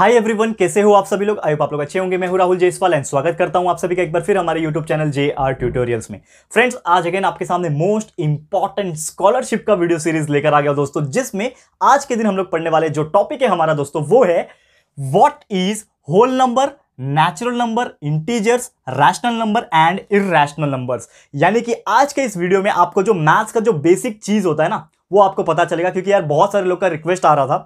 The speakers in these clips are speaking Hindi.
हाय एवरीवन कैसे हो आप सभी लोग आयोग आप लोग अच्छे होंगे मैं हूं राहुल जयसवाल एंड स्वागत करता हूं आप सभी का एक बार फिर हमारे YouTube channel J R tutorials में फ्रेंड्स आज अगेन आपके सामने मोस्ट इंपॉर्टेंट स्कॉलरशिप का वीडियो सीरीज लेकर आ गया दोस्तों जिसमें आज के दिन हम लोग पढ़ने वाले जो टॉपिक है हमारा दोस्तों वो है what is whole number natural number integers rational number and irrational numbers यानी कि आज के इस वीडियो में आपको जो मैथ्स का जो बेसिक चीज होता है ना वो आपको पता चलेगा क्योंकि यार बहुत सारे लोग का रिक्वेस्ट आ रहा था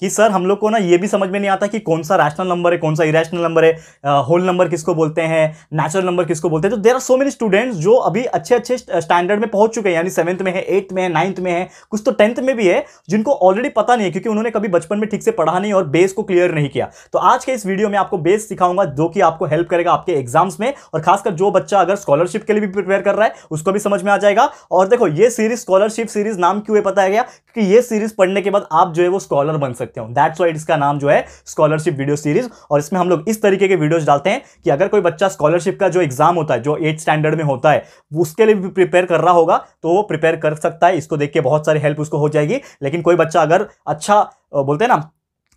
कि सर हम लोग को ना ये भी समझ में नहीं आता कि कौन सा रैशनल नंबर है कौन सा इरेशनल नंबर है होल नंबर किसको बोलते हैं नेचुरल नंबर किसको बोलते हैं तो there are so many students जो अभी अच्छे अच्छे स्टैंडर्ड में पहुंच चुके हैं यानी सेवंथ में है एट्थ में है नाइन्थ में है कुछ तो टेंथ में भी है जिनको ऑलरेडी पता नहीं है क्योंकि उन्होंने कभी बचपन में ठीक से पढ़ा नहीं और बेस को क्लियर नहीं किया तो आज के इस वीडियो में आपको बेस सिखाऊंगा जो कि आपको हेल्प करेगा आपके एग्जाम्स में और खासकर जो बच्चा अगर स्कॉलरशिप के लिए भी प्रिपेयर कर रहा है उसको भी समझ में आ जाएगा और देखो ये सीरीज स्कॉलरशिप सीरीज नाम क्यों है बताया गया कि ये सीरीज पढ़ने के बाद आप जो है वो स्कॉलर बन सकते हो दैट्स वाइट इसका नाम जो है स्कॉलरशिप वीडियो सीरीज और इसमें हम लोग इस तरीके के वीडियोज डालते हैं कि अगर कोई बच्चा स्कॉलरशिप का जो एग्जाम होता है जो एट स्टैंडर्ड में होता है उसके लिए भी प्रिपेयर कर रहा होगा तो वो प्रिपेयर कर सकता है इसको देख के बहुत सारी हेल्प उसको हो जाएगी लेकिन कोई बच्चा अगर अच्छा बोलते हैं ना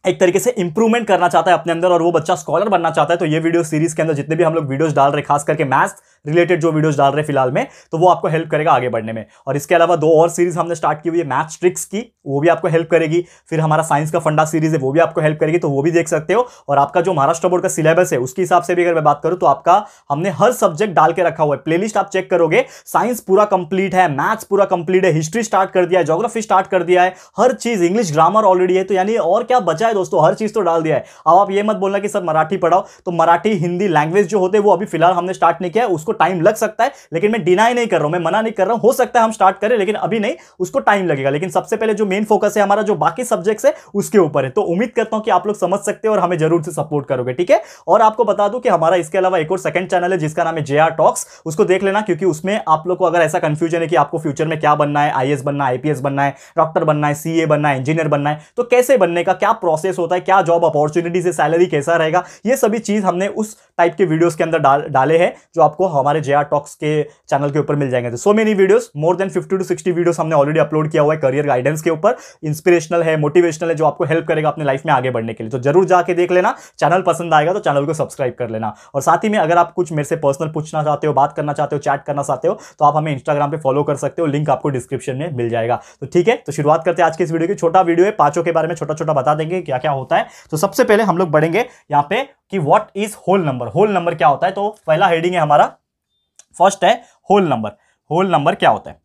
एक तरीके से इंप्रूवमेंट करना चाहता है अपने अंदर और वो बच्चा स्कॉलर बनना चाहता है तो ये वीडियो सीरीज के अंदर जितने भी हम लोग वीडियोस डाल रहे हैं खास करके मैथ्स रिलेटेड जो वीडियोज डाल रहे हैं फिलहाल में तो वो आपको हेल्प करेगा आगे बढ़ने में और इसके अलावा दो और सीरीज हमने स्टार्ट की हुई है मैथ्स ट्रिक्स की वो भी आपको हेल्प करेगी फिर हमारा साइंस का फंडा सीरीज है वो भी आपको हेल्प करेगी तो वो भी देख सकते हो और आपका जो महाराष्ट्र बोर्ड का सिलेबस है उसके हिसाब से भी अगर मैं बात करूँ तो आपका हमने हर सब्जेक्ट डाल के रखा हुआ है प्लेलिस्ट आप चेक करोगे साइंस पूरा कंप्लीट है मैथ्स पूरा कंप्लीट है हिस्ट्री स्टार्ट कर दिया है जोग्राफी स्टार्ट कर दिया है हर चीज इंग्लिश ग्रामर ऑलरेडी है तो यानी और क्या बचा है दोस्तों हर चीज तो डाल दिया है अब आप ये मत बोलना कि सर मराठी पढ़ाओ तो मराठी हिंदी लैंग्वेज जो होते हैं वो अभी फिलहाल हमने स्टार्ट नहीं किया है उसको टाइम लग सकता है लेकिन मैं डिनाई नहीं कर रहा हूं मैं मना नहीं कर रहा हूं हो सकता है हम स्टार्ट करें लेकिन अभी नहीं उसको टाइम लगेगा लेकिन सबसे पहले जो मेन फोकस है हमारा जो बाकी सब्जेक्ट्स है उसके ऊपर है तो उम्मीद करता हूं कि आप लोग समझ सकते हो और हमें जरूर से सपोर्ट करोगे ठीक है और आपको बता दूं कि हमारा इसके अलावा एक और सेकंड चैनल है जिसका नाम है जे टॉक्स उसको देख लेना क्योंकि उसमें आप लोग को अगर ऐसा कंफ्यूजन है कि आपको फ्यूचर में क्या बनना है आई बनना है आईपीएस बनना है डॉक्टर बनना है सी बनना है इंजीनियर बनना है तो कैसे बनने का क्या प्रोसेस होता है क्या जॉब अपॉर्चुनिटीज है सैलरी कैसा रहेगा ये सभी चीज हमने उस टाइप के वीडियोज के अंदर डाले हैं जो आपको हमारे जे टॉक्स के चैनल के ऊपर मिल जाएंगे so many videos more than fifty to sixty videos हमने ऑलरेडी अपलोड किया हुआ है करियर गाइडेंस के ऊपर इंस्पिरेशनल है मोटिवेशनल है जो आपको हेल्प करेगा अपने लाइफ में आगे बढ़ने के लिए तो जरूर जाके देख लेना चैनल पसंद आएगा तो चैनल को सब्सक्राइब कर लेना और साथ ही में अगर आप कुछ मेरे से पर्सनल पूछना चाहते हो बात करना चाहते हो चैट करना चाहते हो तो आप हमें इंस्टाग्राम पर फॉलो कर सकते हो लिंक आपको डिस्क्रिप्शन में मिल जाएगा तो ठीक है तो शुरुआत करते हैं आज के इस वीडियो की छोटा वीडियो है पांचों के बारे में छोटा छोटा बता देंगे क्या क्या होता है तो सबसे पहले हम लोग बढ़ेंगे यहाँ पे कि what is whole number whole number क्या होता है तो पहला हेडिंग है हमारा फर्स्ट है होल नंबर होल नंबर क्या होता है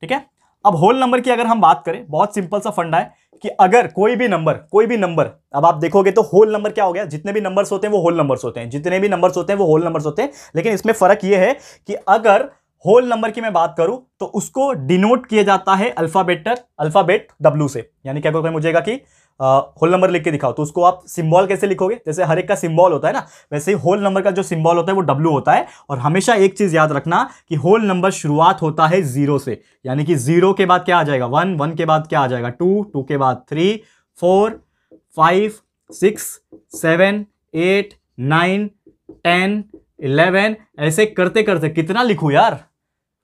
ठीक है अब होल नंबर की अगर हम बात करें बहुत सिंपल सा फंडा है कि अगर कोई भी नंबर कोई भी नंबर अब आप देखोगे तो होल नंबर क्या हो गया जितने भी नंबर्स होते हैं वो होल नंबर्स होते हैं जितने भी नंबर्स होते हैं वो होल नंबर्स होते हैं लेकिन इसमें फर्क ये है कि अगर होल नंबर की मैं बात करूं तो उसको डिनोट किया जाता है अल्फाबेटर अल्फाबेट डब्ल्यू से यानी क्या मुझेगा कि होल नंबर लिख के दिखाओ तो उसको आप सिम्बॉल कैसे लिखोगे जैसे हर एक का सिम्बॉल होता है ना वैसे ही होल नंबर का जो सिंबल होता है वो डब्ल्यू होता है और हमेशा एक चीज़ याद रखना कि होल नंबर शुरुआत होता है जीरो से यानी कि जीरो के बाद क्या आ जाएगा वन वन के बाद क्या आ जाएगा टू टू के बाद three four five six seven eight nine ten eleven ऐसे करते करते कितना लिखूँ यार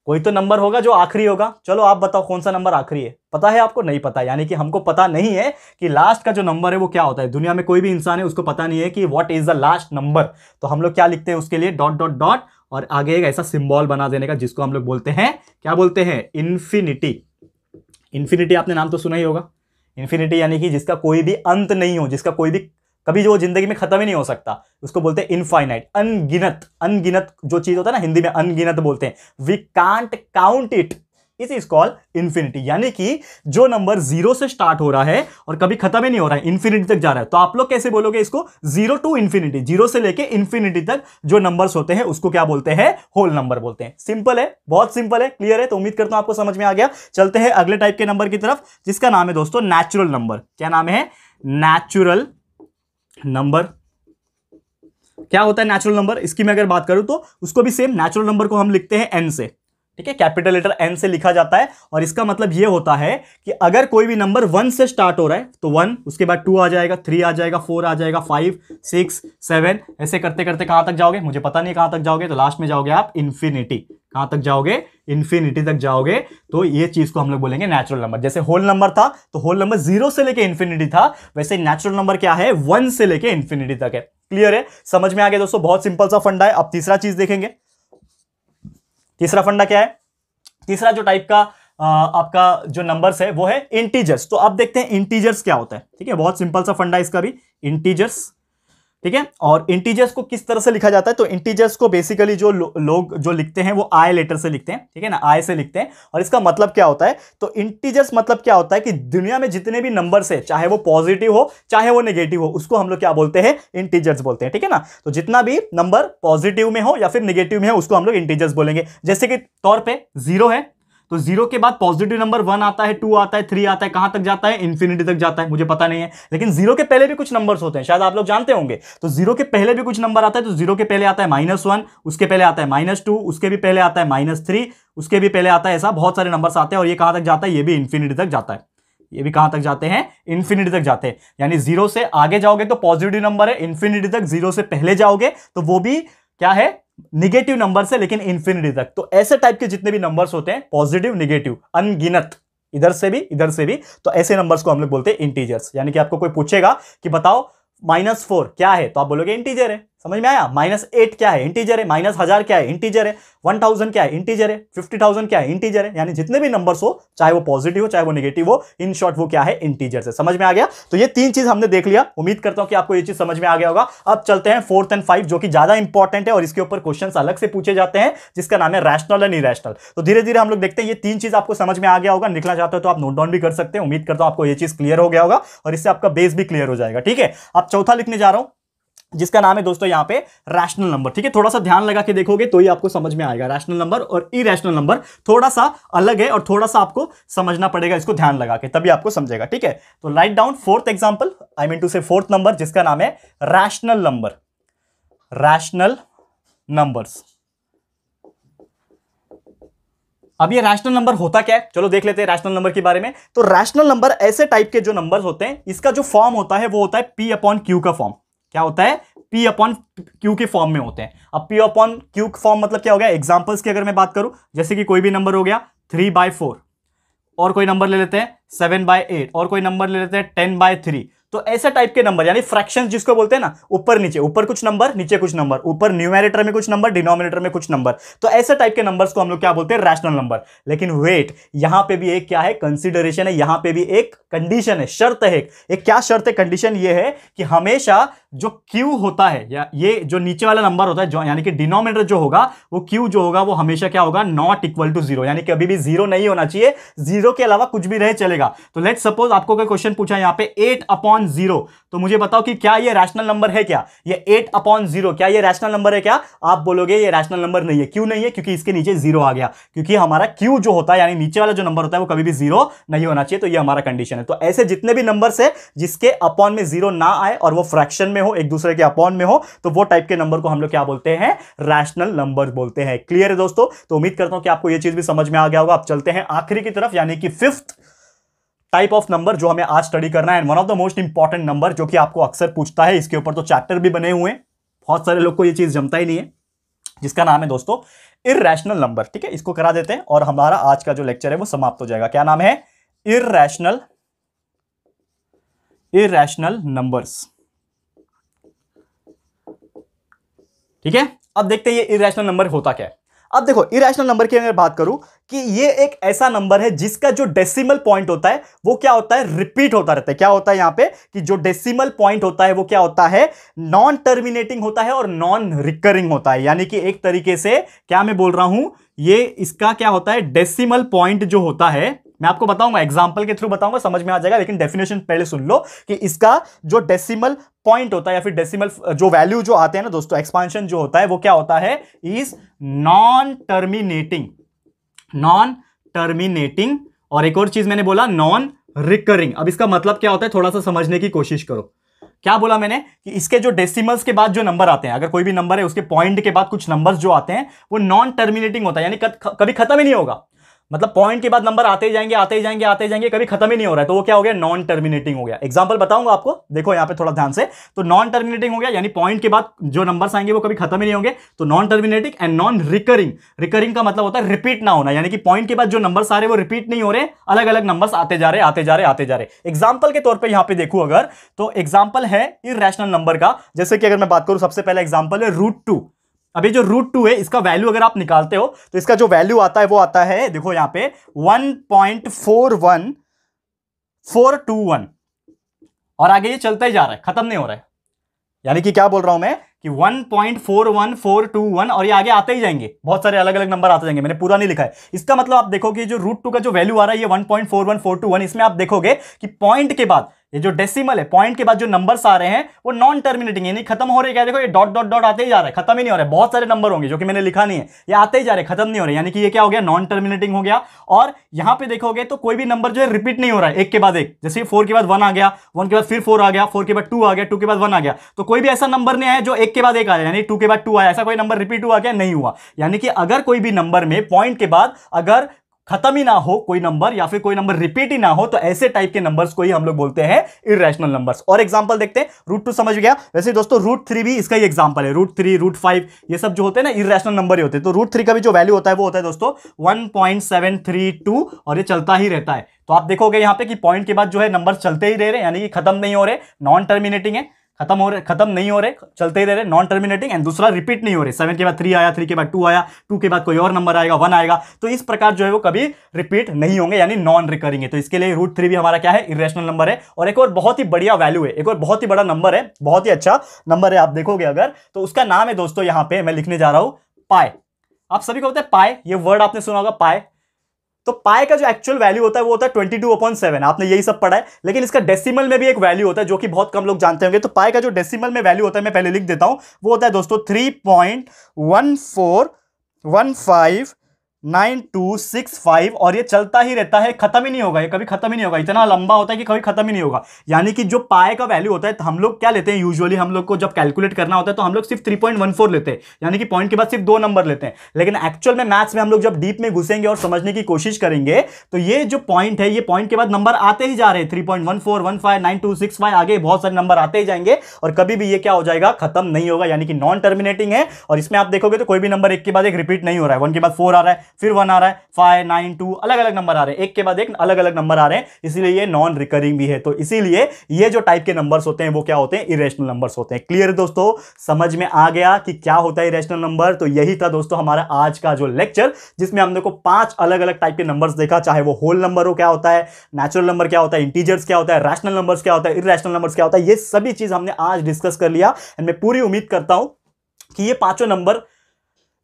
कोई तो नंबर होगा जो आखिरी होगा चलो आप बताओ कौन सा नंबर आखिरी है पता है आपको नहीं पता यानी कि हमको पता नहीं है कि लास्ट का जो नंबर है वो क्या होता है दुनिया में कोई भी इंसान है उसको पता नहीं है कि what is the last number तो हम लोग क्या लिखते हैं उसके लिए डॉट डॉट डॉट और आगे एक ऐसा सिम्बॉल बना देने का जिसको हम लोग बोलते हैं क्या बोलते हैं इन्फिनिटी इन्फिनिटी आपने नाम तो सुना ही होगा इन्फिनिटी यानी कि जिसका कोई भी अंत नहीं हो जिसका कोई भी कभी जो जिंदगी में खत्म ही नहीं हो सकता उसको बोलते हैं इनफाइनाइट अनगिनत अनगिनत जो चीज होता है ना हिंदी में अनगिनत बोलते हैं we can't count it is is call infinity यानी कि जो नंबर जीरो से स्टार्ट हो रहा है और कभी खत्म ही नहीं हो रहा है इन्फिनिटी तक जा रहा है तो आप लोग कैसे बोलोगे इसको जीरो टू इन्फिनिटी जीरो से लेके इन्फिनिटी तक जो नंबर्स होते हैं उसको क्या बोलते हैं होल नंबर बोलते हैं सिंपल है बहुत सिंपल है क्लियर है तो उम्मीद करता हूं आपको समझ में आ गया चलते हैं अगले टाइप के नंबर की तरफ जिसका नाम है दोस्तों नेचुरल नंबर क्या नाम है नेचुरल नंबर क्या होता है नेचुरल नंबर इसकी मैं अगर बात करूं तो उसको भी सेम नेचुरल नंबर को हम लिखते हैं एन से ठीक है कैपिटल लेटर एन से लिखा जाता है और इसका मतलब ये होता है कि अगर कोई भी नंबर वन से स्टार्ट हो रहा है तो वन उसके बाद टू आ जाएगा थ्री आ जाएगा फोर आ जाएगा फाइव सिक्स सेवन ऐसे करते करते कहां तक जाओगे मुझे पता नहीं कहां तक जाओगे तो लास्ट में जाओगे आप इन्फिनिटी कहां तक जाओगे इन्फिनिटी तक जाओगे तो ये चीज़ को हम लोग बोलेंगे नेचुरल नंबर जैसे होल नंबर था तो होल नंबर जीरो से लेके इन्फिनिटी था वैसे नेचुरल नंबर क्या है वन से लेके इन्फिनिटी तक है क्लियर है समझ में आ गया दोस्तों बहुत सिंपल सा फंडा है अब तीसरा चीज़ देखेंगे तीसरा फंडा क्या है तीसरा जो टाइप का आ, आपका जो नंबर्स है वो है इंटीजर्स तो आप देखते हैं इंटीजर्स क्या होता है ठीक है बहुत सिंपल सा फंडा इसका भी इंटीजर्स ठीक है और इंटीजर्स को किस तरह से लिखा जाता है तो इंटीजर्स को बेसिकली जो लो, लोग जो लिखते हैं वो आय लेटर से लिखते हैं ठीक है ना आय से लिखते हैं और इसका मतलब क्या होता है तो इंटीजर्स मतलब क्या होता है कि दुनिया में जितने भी नंबर्स है चाहे वो पॉजिटिव हो चाहे वो निगेटिव हो उसको हम लोग क्या बोलते हैं इंटीजर्स बोलते हैं ठीक है ना तो जितना भी नंबर पॉजिटिव में हो या फिर निगेटिव में हो उसको हम लोग इंटीजर्स बोलेंगे जैसे कि तौर पर जीरो है तो जीरो के बाद पॉजिटिव नंबर वन आता है टू आता है थ्री आता है कहां तक जाता है इन्फिनिटी तक जाता है मुझे पता नहीं है लेकिन जीरो के पहले भी कुछ नंबर्स होते हैं शायद आप लोग जानते होंगे तो जीरो के पहले भी कुछ नंबर आता है तो जीरो के पहले आता है माइनस वन उसके पहले आता है माइनस टू उसके भी पहले आता है माइनस थ्री उसके भी पहले आता है ऐसा बहुत सारे नंबर्स आते हैं और ये कहां तक जाता है ये भी इन्फिनिटी तक जाता है ये भी कहां तक जाते हैं इन्फिनिटी तक जाते हैं यानी जीरो से आगे जाओगे तो पॉजिटिव नंबर है इन्फिनिटी तक जीरो से पहले जाओगे तो वो भी क्या है निगेटिव नंबर से लेकिन इंफिनिटी तक तो ऐसे टाइप के जितने भी नंबर्स होते हैं पॉजिटिव निगेटिव अनगिनत इधर से भी इधर से भी तो ऐसे नंबर्स को हम लोग बोलते हैं इंटीजर्स यानी कि आपको कोई पूछेगा कि बताओ माइनस फोर क्या है तो आप बोलोगे इंटीजर है समझ में आया माइनस एट क्या है इंटीजर है माइनस हजार क्या है इंटीजर है वन थाउजेंड क्या है इंटीजर है फिफ्टी थाउजेंड क्या है इंटीजर है यानी जितने भी नंबर्स हो चाहे वो पॉजिटिव हो चाहे वो नेगेटिव हो इन शॉर्ट वो क्या है इंटीजर से समझ में आ गया तो ये तीन चीज हमने देख लिया उम्मीद करता हूं कि आपको ये चीज समझ में आ गया होगा अब चलते हैं फोर्थ एंड फाइव जो कि ज्यादा इंपॉर्टेंट है और इसके ऊपर क्वेश्चन अलग से पूछे जाते हैं जिसका नाम है रैशनल एंड इरेशनल तो धीरे धीरे हम लोग देखते हैं ये तीन चीज आपको समझ में आ गया होगा निकला चाहते हो तो आप नोट डाउन भी कर सकते हैं उम्मीद करता हूं आपको ये चीज क्लियर हो गया होगा और इससे आपका बेस भी क्लियर हो जाएगा ठीक है अब चौथा लिखने जा रहा हूं जिसका नाम है दोस्तों यहाँ पे रैशनल नंबर ठीक है थोड़ा सा ध्यान लगा के देखोगे तो ही आपको समझ में आएगा रैशनल नंबर और इरेशनल नंबर थोड़ा सा अलग है और थोड़ा सा आपको समझना पड़ेगा इसको ध्यान लगा के तभी आपको समझेगा ठीक है तो write down fourth example I mean two से फोर्थ नंबर जिसका नाम है रैशनल नंबर रैशनल नंबर अब ये रैशनल नंबर होता क्या है चलो देख लेते हैं रैशनल नंबर के बारे में तो रैशनल नंबर ऐसे टाइप के जो नंबर होते हैं इसका जो फॉर्म होता है वो होता है पी अपॉन क्यू का फॉर्म क्या होता है पी अपॉन क्यू के फॉर्म में होते हैं अब पी अपॉन क्यू फॉर्म मतलब क्या हो गया एग्जाम्पल्स की अगर मैं बात करूं जैसे कि कोई भी नंबर हो गया थ्री बाय फोर और कोई नंबर ले लेते हैं सेवन बाय एट और कोई नंबर ले लेते हैं टेन बाय थ्री तो ऐसे टाइप के नंबर यानी फ्रैक्शंस जिसको बोलते हैं ना ऊपर नीचे ऊपर कुछ नंबर नीचे कुछ नंबर ऊपर न्यूमेरेटर में कुछ नंबर डिनोमिनेटर में कुछ नंबर तो ऐसे टाइप के नंबर्स को हम लोग क्या बोलते हैं रैशनल नंबर लेकिन वेट यहां पे भी एक क्या है कंसिडरेशन है यहां पे भी एक कंडीशन है शर्त है एक क्या शर्त है कंडीशन ये है कि हमेशा जो क्यू होता है या ये जो नीचे वाला नंबर होता है जो यानी कि डिनोमिनेटर जो होगा वो क्यू जो होगा वो हमेशा क्या होगा नॉट इक्वल टू जीरो यानी कि अभी भी जीरो नहीं होना चाहिए जीरो के अलावा कुछ भी रहे चलेगा तो लेट सपोज आपको क्वेश्चन पूछा यहाँ पे एट अपॉन अपॉन जीरो तो मुझे बताओ कि क्या ये रैशनल नंबर है क्या ये एट अपॉन जीरो क्या ये रैशनल नंबर है क्या आप बोलोगे ये रैशनल नंबर नहीं है क्यों नहीं है क्योंकि इसके नीचे जीरो आ गया क्योंकि हमारा क्यू जो होता है यानी नीचे वाला जो नंबर होता है वो कभी भी जीरो नहीं होना चाहिए तो ये हमारा कंडीशन है तो ऐसे जितने भी नंबर है जिसके अपॉन में जीरो ना आए और वो फ्रैक्शन में हो एक दूसरे के अपॉन में हो तो वो टाइप के नंबर को हम लोग क्या बोलते हैं रैशनल नंबर बोलते हैं क्लियर है दोस्तों तो उम्मीद करता हूं कि आपको यह चीज भी समझ में आ गया होगा आप चलते हैं आखिरी की तरफ यानी कि फिफ्थ टाइप ऑफ नंबर जो हमें आज स्टडी करना है and one of the most important number जो कि आपको अक्सर पूछता है इसके ऊपर तो चैप्टर भी बने हुए बहुत सारे लोग को ये चीज़ जमता ही नहीं है जिसका नाम है दोस्तों इरेशनल नंबर ठीक है इसको करा देते हैं और हमारा आज का जो लेक्चर है वो समाप्त हो जाएगा क्या नाम है इरेशनल इरेशनल नंबर्स ठीक है अब देखते हैं ये इरेशनल नंबर होता क्या है अब देखो इरेशनल नंबर की अगर बात करूं कि ये एक ऐसा नंबर है जिसका जो डेसिमल पॉइंट होता है वो क्या होता है रिपीट होता रहता है क्या होता है यहां पे कि जो डेसिमल पॉइंट होता है वो क्या होता है नॉन टर्मिनेटिंग होता है और नॉन रिकरिंग होता है यानी कि एक तरीके से क्या मैं बोल रहा हूं ये इसका क्या होता है डेसिमल पॉइंट जो होता है मैं आपको बताऊंगा एग्जाम्पल के थ्रू बताऊंगा समझ में आ जाएगा लेकिन डेफिनेशन पहले सुन लो कि इसका जो डेसिमल पॉइंट होता है या फिर डेसिमल जो वैल्यू जो आते हैं ना दोस्तों एक्सपांशन जो होता है वो क्या होता है is non terminating non terminating और एक और चीज मैंने बोला नॉन रिकरिंग अब इसका मतलब क्या होता है थोड़ा सा समझने की कोशिश करो क्या बोला मैंने कि इसके जो डेसिमल्स के बाद जो नंबर आते हैं अगर कोई भी नंबर है उसके पॉइंट के बाद कुछ नंबर्स जो आते हैं वो नॉन टर्मिनेटिंग होता है यानी कभी खत्म ही नहीं होगा मतलब पॉइंट के बाद नंबर आते जाएंगे आते जाएंगे आते जाएंगे कभी खत्म ही नहीं हो रहा है तो वो क्या हो गया नॉन टर्मिनेटिंग हो गया एग्जाम्पल बताऊंगा आपको देखो यहाँ पे थोड़ा ध्यान से तो नॉन टर्मिनेटिंग हो गया यानी पॉइंट के बाद जो नंबर आएंगे वो कभी खत्म ही नहीं होंगे तो non terminating and non recurring recurring का मतलब होता है रिपीट ना होना यानी कि पॉइंट के बाद जो नंबर्स आ रहे वो रिपीट नहीं हो रहे अलग अलग नंबर आते जा रहे आते जा रहे आते जा रहे एग्जाम्पल के तौर पर यहाँ पे देखू अगर तो एग्जाम्पल है इ नंबर का जैसे कि अगर मैं बात करूँ सबसे पहले एग्जाम्पल है रूट टू अब ये जो रूट टू है इसका वैल्यू अगर आप निकालते हो तो इसका जो वैल्यू आता है वो आता है देखो यहां पे one point four one four two one और आगे ये चलता ही जा रहा है खत्म नहीं हो रहा है यानी कि क्या बोल रहा हूं मैं कि 1.41421 और ये आगे आते ही जाएंगे बहुत सारे अलग अलग नंबर आते जाएंगे मैंने पूरा नहीं लिखा है इसका मतलब आप देखोगे जो रूट टू का जो वैल्यू आ रहा है ये 1.41421 इसमें आप देखोगे कि पॉइंट के बाद ये जो डेसिमल है पॉइंट के बाद जो नंबर्स आ रहे हैं वो नॉन टर्मिनेटिंग यानी खत्म हो रहे क्या देखो ये डॉट डॉट डॉट आते ही जा रहे है खत्म ही नहीं हो रहे बहुत सारे नंबर होंगे जो कि मैंने लिखा नहीं है ये आते ही जा रहे खत्म नहीं हो रहे यानी कि ये क्या हो गया नॉन टर्मिनेटिंग हो गया और यहाँ पे देखोगे तो कोई भी नंबर जो है रिपीट नहीं हो रहा है एक के बाद एक जैसे फोर के बाद वन आ गया वन के बाद फिर फोर आ गया फोर के बाद टू आ गया टू के बाद वन आ गया तो कोई भी ऐसा नंबर नहीं आया जो एक के बाद एक आया यानी टू के बाद टू आया ऐसा कोई नंबर रिपीट हुआ क्या नहीं हुआ यानी कि अगर कोई भी नंबर में पॉइंट के बाद अगर खत्म ही ना हो कोई नंबर या फिर कोई नंबर रिपीट ही ना हो तो ऐसे टाइप के नंबर्स को ही हम लोग बोलते हैं इरेशनल नंबर्स और एग्जांपल देखते हैं रूट टू समझ गया वैसे दोस्तों रूट थ्री भी इसका ही एग्जांपल है रूट थ्री रूट फाइव ये सब जो होते हैं ना इरेशनल नंबर ही होते हैं तो रूट थ्री का भी जो वैल्यू होता है वो होता है दोस्तों वन और ये चलता ही रहता है तो आप देखोगे यहाँ पे कि पॉइंट के बाद जो है नंबर चलते ही रह रहे हैं यानी कि खत्म नहीं हो रहे नॉन टर्मिनेटिंग है खत्म हो रहे खत्म नहीं हो रहे चलते ही रह रहे नॉन टर्मिनेटिंग एंड दूसरा रिपीट नहीं हो रहे सेवन के बाद थ्री आया थ्री के बाद टू आया टू के बाद कोई और नंबर आएगा वन आएगा तो इस प्रकार जो है वो कभी रिपीट नहीं होंगे यानी नॉन रिकरिंग है तो इसके लिए रूट थ्री भी हमारा क्या है इरेशनल नंबर है और एक और बहुत ही बढ़िया वैल्यू है एक और बहुत ही बड़ा नंबर है बहुत ही अच्छा नंबर है आप देखोगे अगर तो उसका नाम है दोस्तों यहाँ पे मैं लिखने जा रहा हूँ पाए आप सभी को बताए है पाए ये वर्ड आपने सुना होगा पाए तो पाए का जो एक्चुअल वैल्यू होता है वो होता है ट्वेंटी टू अपॉइंट सेवन आपने यही सब पढ़ा है लेकिन इसका डेसिमल में भी एक वैल्यू होता है जो कि बहुत कम लोग जानते होंगे तो पाए का जो डेसिमल में वैल्यू होता है मैं पहले लिख देता हूं वो होता है दोस्तों three point one four one five nine two six five और ये चलता ही रहता है खत्म ही नहीं होगा ये कभी खत्म ही नहीं होगा इतना लंबा होता है कि कभी खत्म ही नहीं होगा यानी कि जो पाए का वैल्यू होता है तो हम लोग क्या लेते हैं यूजुअली हम लोग को जब कैलकुलेट करना होता है तो हम लोग सिर्फ थ्री पॉइंट वन फोर लेते हैं यानी कि पॉइंट के बाद सिर्फ दो नंबर लेते हैं लेकिन एक्चुअल में मैथ्स में हम लोग जब डीप में घुसेंगे और समझने की कोशिश करेंगे तो ये जो पॉइंट है ये पॉइंट के बाद नंबर आते ही जा रहे हैं three point one four one five nine two six five आगे बहुत सारे नंबर आते ही जाएंगे और कभी भी ये क्या हो जाएगा खत्म नहीं होगा यानी कि नॉन टर्मिनेटिंग है और इसमें आप देखोगे तो कोई भी नंबर एक के बाद एक रिपीट नहीं हो रहा है वन के बाद फोर आ रहा है फिर वन आ रहा है फाइव नाइन टू अलग अलग नंबर आ रहे हैं एक के बाद एक अलग अलग नंबर आ रहे हैं इसीलिए ये नॉन रिकरिंग भी है तो इसीलिए ये जो टाइप के नंबर्स होते हैं वो क्या होते हैं इरेशनल नंबर्स होते हैं क्लियर दोस्तों समझ में आ गया कि क्या होता है इरेशनल नंबर तो यही था दोस्तों हमारा आज का जो लेक्चर जिसमें हमने को पांच अलग अलग टाइप के नंबर्स देखा चाहे वो होल नंबर हो क्या होता है नेचुरल नंबर क्या होता है इंटीजर्स क्या होता है रैशनल नंबर्स क्या होता है इरेशनल नंबर्स क्या होता है ये सभी चीज हमने आज डिस्कस कर लिया एंड मैं पूरी उम्मीद करता हूं कि ये पांचों नंबर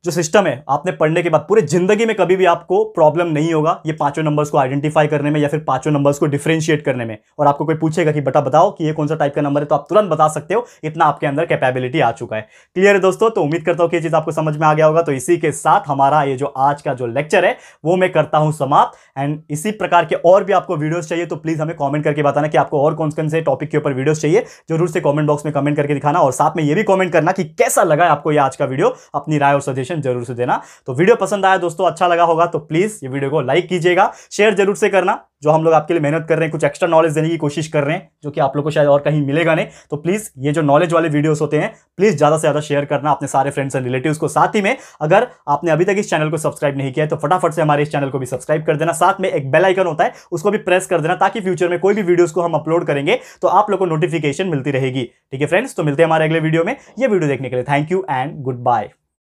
जो सिस्टम है आपने पढ़ने के बाद पूरे ज़िंदगी में कभी भी आपको प्रॉब्लम नहीं होगा ये पांचों नंबर्स को आइडेंटिफाई करने में या फिर पांचों नंबर्स को डिफ्रेंशिएट करने में और आपको कोई पूछेगा कि बेटा बताओ कि ये कौन सा टाइप का नंबर है तो आप तुरंत बता सकते हो इतना आपके अंदर कैपेबिलिटी आ चुका है क्लियर है दोस्तों तो उम्मीद करता हूँ कि ये चीज़ आपको समझ में आ गया होगा तो इसी के साथ हमारा ये जो आज का जो लेक्चर है वो मैं करता हूँ समाप्त एंड इसी प्रकार के और भी आपको वीडियोज़ चाहिए तो प्लीज़ हमें कॉमेंट करके बताना कि आपको और कौन कौन से टॉपिक के ऊपर वीडियोज़ चाहिए जरूर से कॉमेंट बॉक्स में कमेंट करके दिखाना और साथ में ये भी कॉमेंट करना कि कैसा लगा आपको ये आज का वीडियो अपनी राय और सजेशन नोटिफिकेशन जरूर से देना तो वीडियो पसंद आया दोस्तों अच्छा लगा होगा तो प्लीज़ ये वीडियो को लाइक कीजिएगा शेयर जरूर से करना जो हम लोग आपके लिए मेहनत कर रहे हैं कुछ एक्स्ट्रा नॉलेज देने की कोशिश कर रहे हैं जो कि आप लोग को शायद और कहीं मिलेगा नहीं तो प्लीज़ ये जो नॉलेज वाले वीडियोस होते हैं प्लीज़ ज़्यादा से ज़्यादा शेयर करना अपने सारे फ्रेंड्स एंड रिलेटिव्स को साथ ही में अगर आपने अभी तक इस चैनल को सब्सक्राइब नहीं किया है तो फटाफट से हमारे इस चैनल को भी सब्सक्राइब कर देना साथ में एक बेलाइकन होता है उसको भी प्रेस कर देना ताकि फ्यूचर में कोई भी वीडियोज़ को हम अपलोड करेंगे तो आप लोग को नोटिफिकेशन मिलती रहेगी ठीक है फ्रेंड्स तो मिलते हैं हमारे अगले वीडियो में ये वीडियो देखने के लिए thank you and good bye